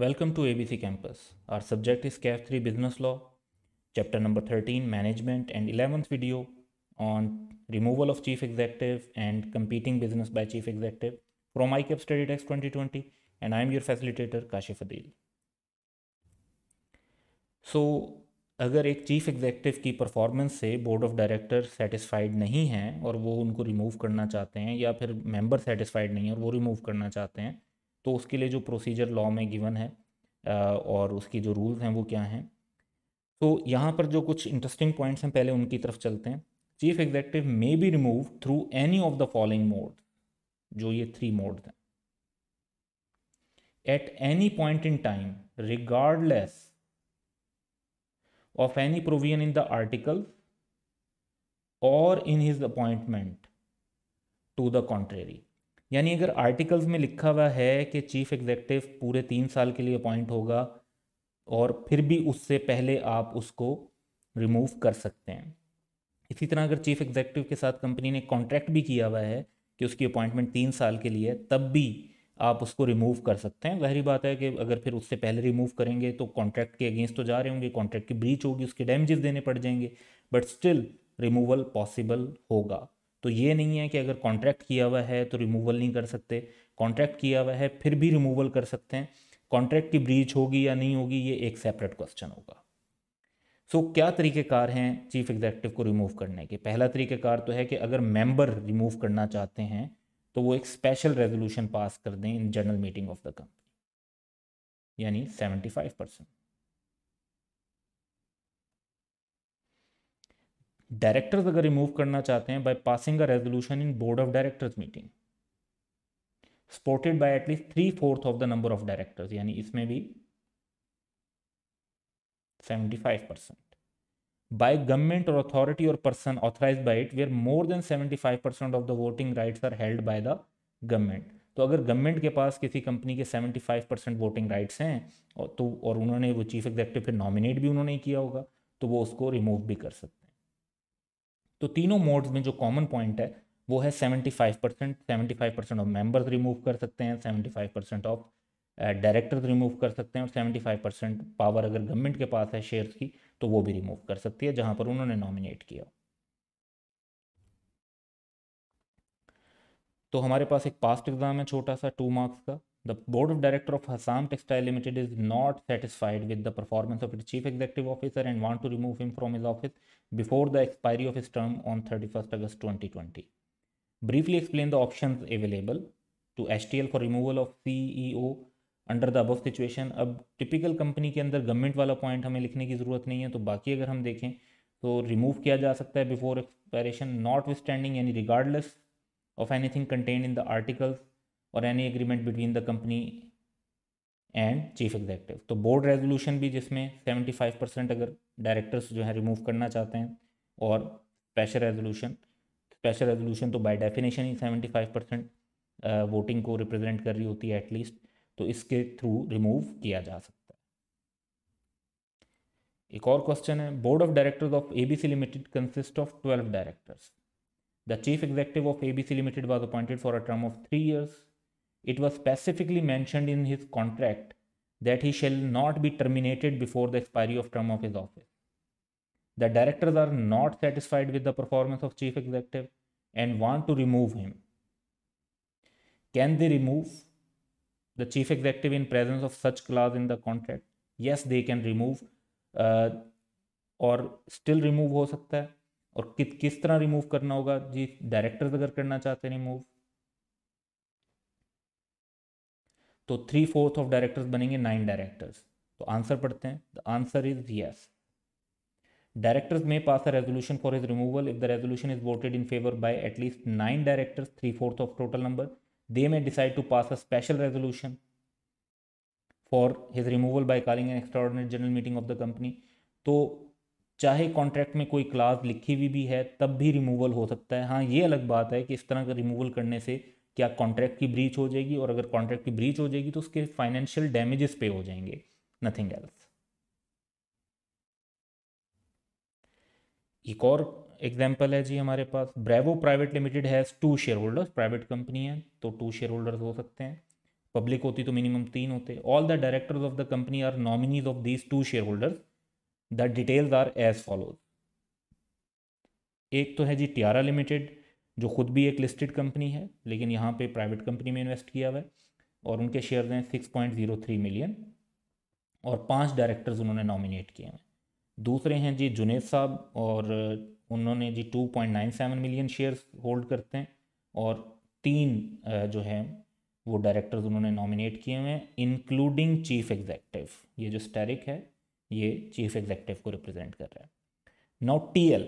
Welcome to ABC Campus. Our subject is CAF 3 Business Law, chapter number 13 Management and 11th video on removal of chief executive and competing business by chief executive from ICAP Study Text 2020 and I am your facilitator Kashif Adil. So so, अगर एक chief executive की performance से board of director satisfied नहीं है और वो उनको remove करना चाहते हैं या फिर मेंबर सेटिस्फाइड नहीं है और वो रिमूव करना चाहते हैं तो उसके लिए जो प्रोसीजर लॉ में गिवन है और उसकी जो रूल्स हैं वो क्या हैं तो यहाँ पर जो कुछ इंटरेस्टिंग पॉइंट्स हैं पहले उनकी तरफ चलते हैं chief executive may be remove through any of the following mode जो ये थ्री मोड हैं at any point in time regardless of any provision in the article और in his appointment to the contrary यानी अगर articles में लिखा हुआ है कि चीफ एग्जेक्टिव पूरे तीन साल के लिए अपॉइंट होगा और फिर भी उससे पहले आप उसको रिमूव कर सकते हैं इसी तरह अगर चीफ एग्जेक्टिव के साथ कंपनी ने कॉन्ट्रैक्ट भी किया हुआ है कि उसकी अपॉइंटमेंट तीन साल के लिए तब भी आप उसको रिमूव कर सकते हैं जाहिर बात है कि अगर फिर उससे पहले रिमूव करेंगे तो कॉन्ट्रैक्ट के अगेंस्ट तो जा रहे होंगे कॉन्ट्रैक्ट की ब्रीच होगी उसके डैमेजेस देने पड़ जाएंगे बट स्टिल रिमूवल पॉसिबल होगा तो ये नहीं है कि अगर कॉन्ट्रैक्ट किया हुआ है तो रिमूवल नहीं कर सकते कॉन्ट्रैक्ट किया हुआ है फिर भी रिमूवल कर सकते हैं कॉन्ट्रैक्ट की ब्रीच होगी या नहीं होगी ये एक सेपरेट क्वेश्चन होगा सो so, क्या तरीक़ेकार हैं चीफ एग्जेक्टिव को रिमूव करने के पहला तरीक़ेकार तो है कि अगर मेंबर रिमूव करना चाहते हैं तो वो एक स्पेशल रेजोल्यूशन पास कर दें in general meeting of the company यानी सेवेंटी फाइव परसेंट डायरेक्टर्स अगर रिमूव करना चाहते हैं by passing a resolution in board of directors meeting supported by at least three fourth of the number of directors यानी इसमें भी seventy five percent by government or authority or person authorized by it where more than 75% of the voting rights are held by the government तो अगर government के पास किसी company के 75 percent voting rights हैं तो और उन्होंने वो चीफ एग्जेक्टिव फिर नॉमिनेट भी उन्होंने किया होगा तो वो उसको रिमूव भी कर सकते हैं तो तीनों मोड्स में जो कॉमन पॉइंट है वो है seventy five percent seventy five percent of members remove कर सकते हैं seventy five percent of directors remove कर सकते हैं और सेवेंटी फाइव परसेंट पावर अगर गवर्नमेंट के पास है शेयर्स की तो वो भी रिमूव कर सकती है जहां पर उन्होंने नॉमिनेट किया तो हमारे पास एक पास्ट एग्ज़ाम है छोटा सा टू मार्क्स का The board of director of Hassam Textile Limited is not satisfied with the performance of its chief executive officer and want to remove him from his office before the expiry of his term on 31st August 2020. Briefly explain the options available to HTL for removal of CEO under the above situation अब typical company के अंदर government वाला point हमें लिखने की ज़रूरत नहीं है तो बाकी अगर हम देखें तो रिमूव किया जा सकता है बिफोर एक्सपायरेशन नॉट विस्टैंडिंग यानी regardless of anything contain in the articles और any agreement between the company and chief executive तो बोर्ड रेजोल्यूशन भी जिसमें सेवेंटी फाइव परसेंट अगर डायरेक्टर्स जो है रिमूव करना चाहते हैं और स्पेशल रेजोल्यूशन स्पेशल रेजोल्यूशन तो बाय डेफिनेशन ही सेवेंटी फाइव परसेंट वोटिंग को रिप्रेजेंट कर रही होती है एटलीस्ट तो इसके थ्रू रिमूव किया जा सकता है एक और क्वेश्चन है board of directors of C limited consist of twelve directors the chief executive of C limited was appointed for a term of three years It was specifically mentioned in his contract that he shall not be terminated before the expiry of term of his office. The directors are not satisfied with the performance of chief executive and want to remove him. Can they remove the chief executive in presence of such clause in the contract? Yes, they can remove uh, still remove remove हो सकता है और किस किस तरह remove करना होगा जी directors अगर करना चाहते हैं रिमूव तो थ्री फोर्थ ऑफ डायरेक्टर्स बनेंगे नाइन डायरेक्टर्स तो आंसर पढ़ते हैं the answer is yes directors में pass a resolution for is removal if the resolution is voted in favour by at least nine directors three fourth of total number they में decide to pass a special resolution for his removal by calling an extraordinary general meeting of the company तो चाहे contract में कोई class लिखी हुई भी, भी है तब भी रिमूवल हो सकता है हाँ ये अलग बात है कि इस तरह का रिमूवल करने से क्या कॉन्ट्रैक्ट की ब्रीच हो जाएगी और अगर कॉन्ट्रैक्ट की ब्रीच हो जाएगी तो उसके फाइनेंशियल डैमेजेस पे हो जाएंगे नथिंग एल्स एक और एग्जाम्पल है जी हमारे पास Bravo private limited has two share holders private company है तो टू शेयर होल्डर्स हो सकते हैं पब्लिक होती तो मिनिमम तीन होते all the directors of the company are nominees of these two share holders the details are as follows एक तो है जी टियारा लिमिटेड जो खुद भी एक लिस्टेड कंपनी है लेकिन यहाँ पे प्राइवेट कंपनी में इन्वेस्ट किया हुआ है और उनके शेयर हैं six point zero three million और पांच डायरेक्टर्स उन्होंने नॉमिनेट किए हैं दूसरे हैं जी जुनेद साहब और उन्होंने जी two point nine seven million shares hold करते हैं और तीन जो है वो डायरेक्टर्स उन्होंने नॉमिनेट किए हुए हैं इंक्लूडिंग चीफ एग्जेक्टिव ये जो स्टेरिक है ये चीफ एग्जेक्टिव को रिप्रेजेंट कर रहा है now L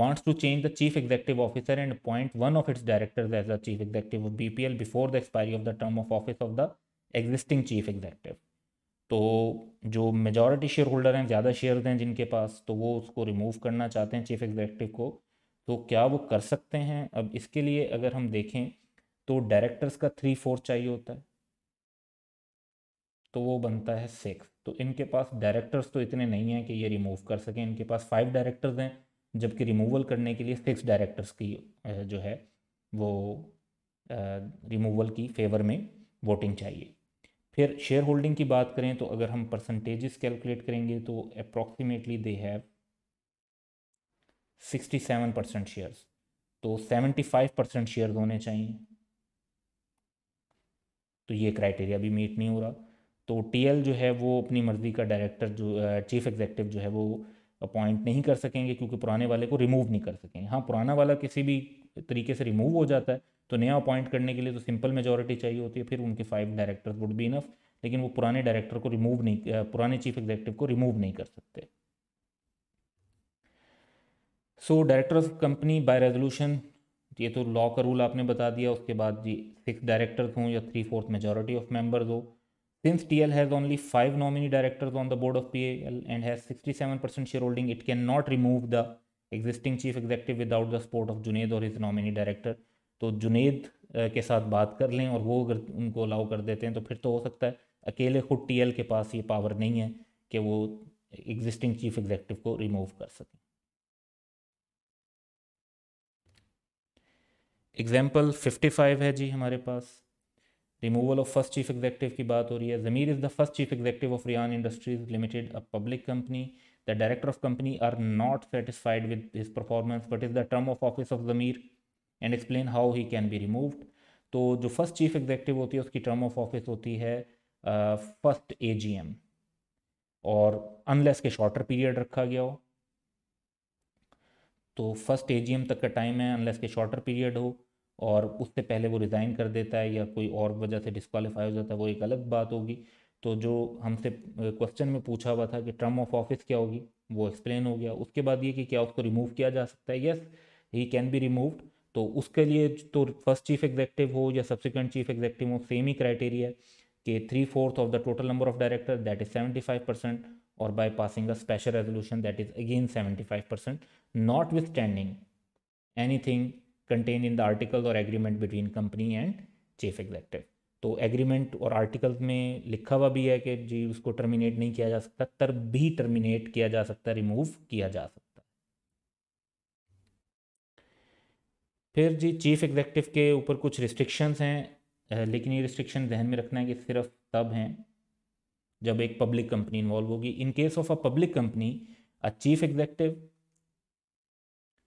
wants to change the chief executive officer and appoint one of its directors as the chief executive of BPL before the expiry of the term of office of the existing chief executive तो जो majority share holder हैं ज़्यादा share हैं जिनके पास तो वो उसको remove करना चाहते हैं चीफ एग्जेक्टिव को तो क्या वो कर सकते हैं अब इसके लिए अगर हम देखें तो डायरेक्टर्स का थ्री फोर चाहिए होता है तो वो बनता है सिक्स तो इनके पास डायरेक्टर्स तो इतने नहीं हैं कि ये रिमूव कर सकें इनके पास फाइव डायरेक्टर्स हैं जबकि रिमूवल करने के लिए सिक्स डायरेक्टर्स की जो है वो रिमूवल की फेवर में वोटिंग चाहिए फिर शेयर होल्डिंग की बात करें तो अगर हम परसेंटेजेस कैलकुलेट करेंगे तो approximately they have sixty seven percent shares तो सेवेंटी फाइव परसेंट शेयर होने चाहिए तो ये क्राइटेरिया भी मीट नहीं हो रहा तो टीएल जो है वो अपनी मर्ज़ी का डायरेक्टर जो चीफ एग्जेक्टिव जो है वो अपॉइंट नहीं कर सकेंगे क्योंकि पुराने वाले को रिमूव नहीं कर सकेंगे हाँ पुराना वाला किसी भी तरीके से रिमूव हो जाता है तो नया अपॉइंट करने के लिए तो सिंपल मेजोरिटी चाहिए होती है फिर उनके five directors would be enough लेकिन वो पुराने डायरेक्टर को रिमूव नहीं पुराने चीफ एग्जीक्यूटिव को रिमूव नहीं कर सकते so director of company by resolution ये तो लॉ का रूल आपने बता दिया उसके बाद जी सिक्स डायरेक्टर्स हों या three fourth majority of members हो Since TL has only five nominee directors on the board of PAL and has 67% shareholding, it cannot remove the existing chief executive without the support of junaid or his nominee director. तो जुनेद के साथ बात कर लें और वो अगर उनको अलाउ कर देते हैं तो फिर तो हो सकता है अकेले खुद टीएल के पास ये पावर नहीं है कि वो एग्जिस्टिंग चीफ एग्जेक्टिव को रिमूव कर सकें एग्जाम्पल 55 है जी हमारे पास removal of first chief executive की बात हो रही है Zameer is the first chief executive of Riyan industries limited a public company the director of company are not satisfied with his performance but is the term of office of Zameer and explain how he can be removed तो जो first chief executive होती है उसकी term of office होती है first जी AGM और unless के शॉर्टर पीरियड रखा गया हो तो फर्स्ट ए जी एम तक का टाइम है अनलेस के शॉर्टर पीरियड हो और उससे पहले वो रिज़ाइन कर देता है या कोई और वजह से डिस्कवालीफाई हो जाता है वो एक अलग बात होगी तो जो हमसे क्वेश्चन में पूछा हुआ था कि टर्म ऑफ ऑफिस क्या होगी वो एक्सप्लेन हो गया उसके बाद ये कि क्या उसको रिमूव किया जा सकता है yes he can be removed तो उसके लिए तो फर्स्ट चीफ एग्जेक्टिव हो या सब्सिक्वेंट चीफ एग्जेक्टिव हो सेम ही क्राइटेरिया कि three fourth of the total number of director that is seventy five percent और by passing a special resolution that is again seventy five percent notwithstanding anything contain in the article और agreement between company and chief executive तो agreement और article में लिखा हुआ भी है कि जी उसको टर्मिनेट नहीं किया जा सकता तर भी टर्मिनेट किया जा सकता रिमूव किया जा सकता फिर जी चीफ एग्जेक्टिव के ऊपर कुछ रिस्ट्रिक्शंस हैं लेकिन ये रिस्ट्रिक्शन जहन में रखना है कि सिर्फ तब हैं जब एक पब्लिक कंपनी इन्वॉल्व होगी in case of a public company a chief executive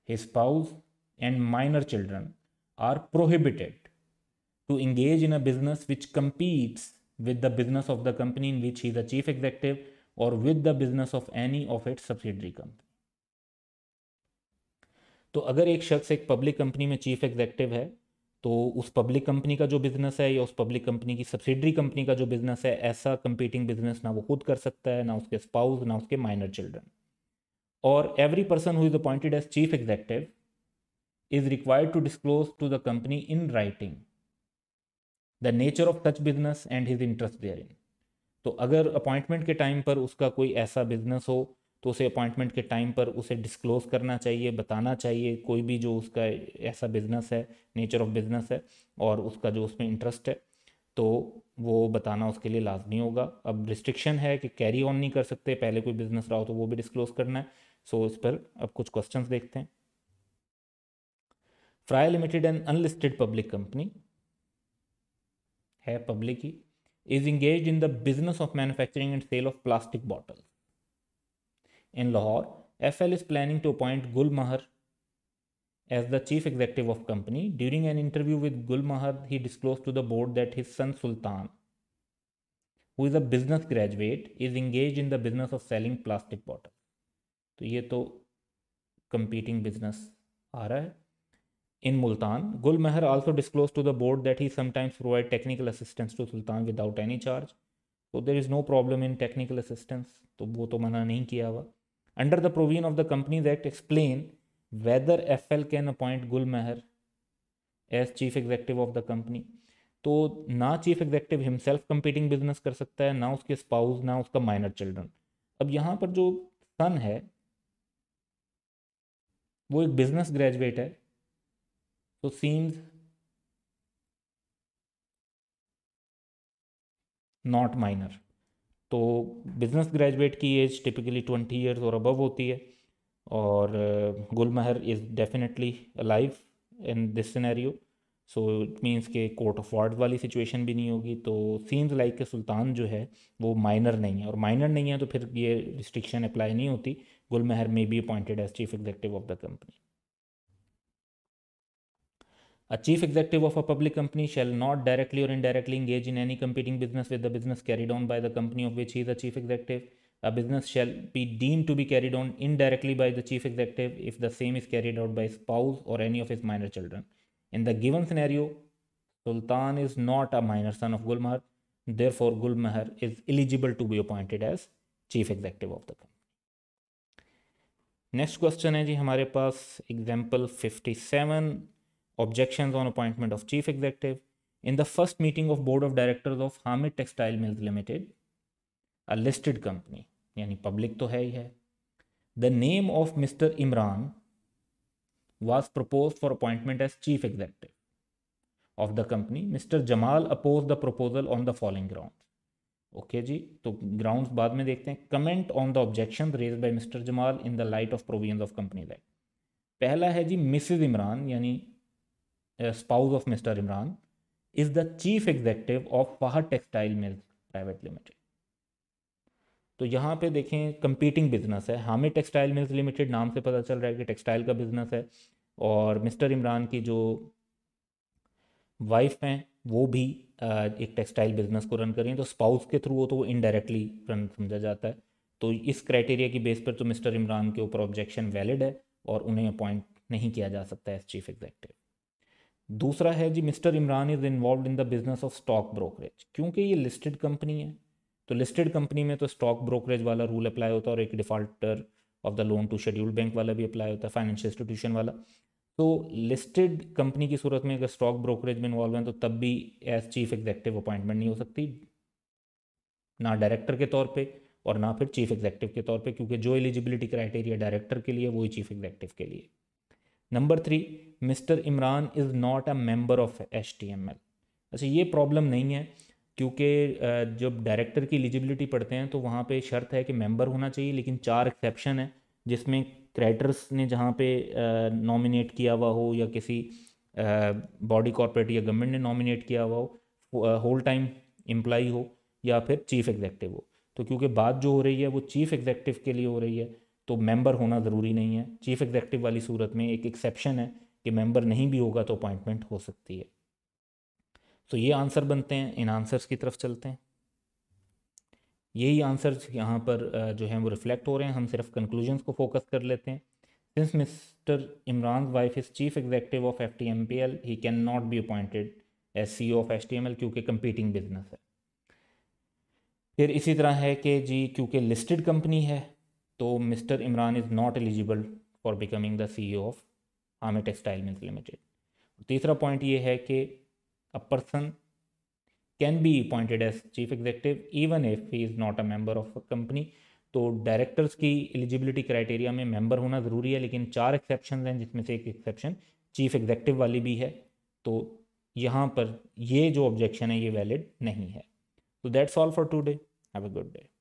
his spouse and minor children are prohibited to engage in a business which competes with the business of the company in which he is the chief executive or with the business of any of its subsidiary company तो अगर एक शख्स एक public company में chief executive है तो उस public company का जो बिजनेस है या उस पब्लिक कंपनी की सब्सिडरी कंपनी का जो बिजनेस है ऐसा कंपीटिंग बिजनेस ना वो खुद कर सकता है ना उसके स्पाउस ना उसके माइनर चिल्ड्रन और every person who is appointed as chief executive is required to disclose to the company in writing the nature of such business and his interest therein. तो अगर अपॉइंटमेंट के टाइम पर उसका कोई ऐसा बिजनेस हो तो उसे अपॉइंटमेंट के टाइम पर उसे डिस्क्लोज करना चाहिए बताना चाहिए कोई भी जो उसका ऐसा बिजनेस है नेचर ऑफ बिजनेस है और उसका जो उसमें इंटरेस्ट है तो वो बताना उसके लिए लाजमी होगा अब रिस्ट्रिक्शन है कि कैरी ऑन नहीं कर सकते पहले कोई बिजनेस रहा हो तो वो भी डिस्क्लोज करना है सो इस पर अब कुछ क्वेश्चन देखते हैं Fry Limited, an unlisted public company, public is engaged in the business of manufacturing and sale of plastic bottles. In Lahore, FL is planning to appoint Gul Mahar as the chief executive of company. During an interview with Gul Mahar, he disclosed to the board that his son Sultan, who is a business graduate, is engaged in the business of selling plastic bottles. So, ये तो competing business आ रहा है in Multan. Gul Meher also disclosed to the board that he sometimes provided technical assistance to Sultan without any charge. So there is no problem in technical assistance. तो वो तो मना नहीं किया हुआ Under the provision of the Companies Act, explain whether FL can appoint Gul Meher as chief executive of the company. तो ना chief executive himself competing business कर सकता है ना उसके स्पाउस ना उसका माइनर चिल्ड्रन अब यहाँ पर जो सन है वो एक बिजनेस ग्रेजुएट है तो seems नॉट माइनर तो बिजनेस ग्रेजुएट की एज टिपिकली ट्वेंटी ईयर्स और अबव होती है और Gulmohar is definitely live in this scenario so it means के कोर्ट ऑफ वार्ड वाली सिचुएशन भी नहीं होगी तो सीम्स लाइक के सुल्तान जो है वो माइनर नहीं है और माइनर नहीं है तो फिर ये रिस्ट्रिक्शन अप्लाई नहीं होती गुलमहर में be appointed as chief executive of the company A chief executive of a public company shall not directly or indirectly engage in any competing business with the business carried on by the company of which he is a chief executive. A business shall be deemed to be carried on indirectly by the chief executive if the same is carried out by his spouse or any of his minor children. In the given scenario, Sultan is not a minor son of Gul Therefore, Gul is eligible to be appointed as chief executive of the company. Next question is जी हमारे example 57 objections on appointment of chief executive, in the first meeting of board of directors of Hamid Textile Mills Limited, a listed company, yani public to hai hi hai the name of mr imran was proposed for appointment as chief executive of the company mr jamal opposed the proposal on the following grounds okay okay जी तो grounds बाद में देखते हैं comment on the objection raise by mister Jamal in the light of provision of company light पहला है जी मिसिज इमरान यानी Uh, spouse of Mr. Imran, is the chief executive of Fahad Textile Mills Private Limited. तो यहाँ पे देखें कंपीटिंग बिजनेस है Hamid textile mills limited नाम से पता चल रहा है कि टेक्सटाइल का बिजनेस है और मिस्टर इमरान की जो वाइफ हैं वो भी uh, एक टेक्सटाइल बिजनेस को रन कर रही हैं तो स्पाउस के थ्रू हो तो वो इनडायरेक्टली रन समझा जाता है तो इस क्राइटेरिया की बेस पर तो मिस्टर इमरान के ऊपर ऑब्जेक्शन वैलिड है और उन्हें अपॉइंट नहीं किया जा सकता एज चीफ एग्जेक्टिव दूसरा है जी mister Imran is involve in the business of stock brokerage क्योंकि ये लिस्टेड कंपनी है तो लिस्टेड कंपनी में तो स्टॉक ब्रोकरेज वाला रूल अप्लाई होता है और एक defaulter of the loan to schedule bank वाला भी अप्लाई होता है फाइनेंशियल इंस्टीट्यूशन वाला तो लिस्टेड कंपनी की सूरत में अगर स्टॉक ब्रोकरेज में इन्वॉल्व है तो तब भी एज चीफ एग्जेक्टिव अपॉइंटमेंट नहीं हो सकती ना डायरेक्टर के तौर पर और ना फिर चीफ एग्जेक्टिव के तौर पर क्योंकि जो एलिजिबिलिटी क्राइटेरिया डायरेक्टर के लिए वही चीफ एग्जेक्टिव के लिए number three mister Imran is not a member of H T M L अच्छा ये प्रॉब्लम नहीं है क्योंकि जब डायरेक्टर की एलिजिबिलिटी पढ़ते हैं तो वहाँ पे शर्त है कि मेंबर होना चाहिए लेकिन चार एक्सेप्शन है जिसमें क्रेडिटर्स ने जहाँ पे नॉमिनेट किया हुआ हो या किसी बॉडी कॉरपोरेट या गवर्नमेंट ने नॉमिनेट किया हुआ हो होल टाइम एम्प्लाई हो या फिर चीफ एग्जेक्टिव हो तो क्योंकि बात जो हो रही है वो चीफ एग्जेक्टिव के लिए हो रही है तो मेंबर होना ज़रूरी नहीं है चीफ एग्जेक्टिव वाली सूरत में एक एक्सेप्शन है कि मेंबर नहीं भी होगा तो अपॉइंटमेंट हो सकती है तो ये आंसर बनते हैं इन आंसर्स की तरफ चलते हैं यही आंसर्स यहाँ पर जो है वो रिफ्लेक्ट हो रहे हैं हम सिर्फ कंक्लूजन को फोकस कर लेते हैं since mister Imran wife is chief executive of F T M P L he can not be appointed S C of S T M L क्योंकि कंपीटिंग बिजनेस है फिर इसी तरह है कि जी क्योंकि लिस्टेड कंपनी है तो mister Imran is not eligible for becoming the C of हामे टेक्सटाइल मिल्स लिमिटेड तीसरा पॉइंट ये है कि a person can be appointed as chief executive even if he is not a member of a company तो directors की eligibility criteria में member होना ज़रूरी है लेकिन चार एक्सेप्शन हैं जिसमें से एक एक्सेप्शन चीफ एग्जेक्टिव वाली भी है तो यहाँ पर ये जो ऑब्जेक्शन है ये वैलिड नहीं है तो that's all for today have a good day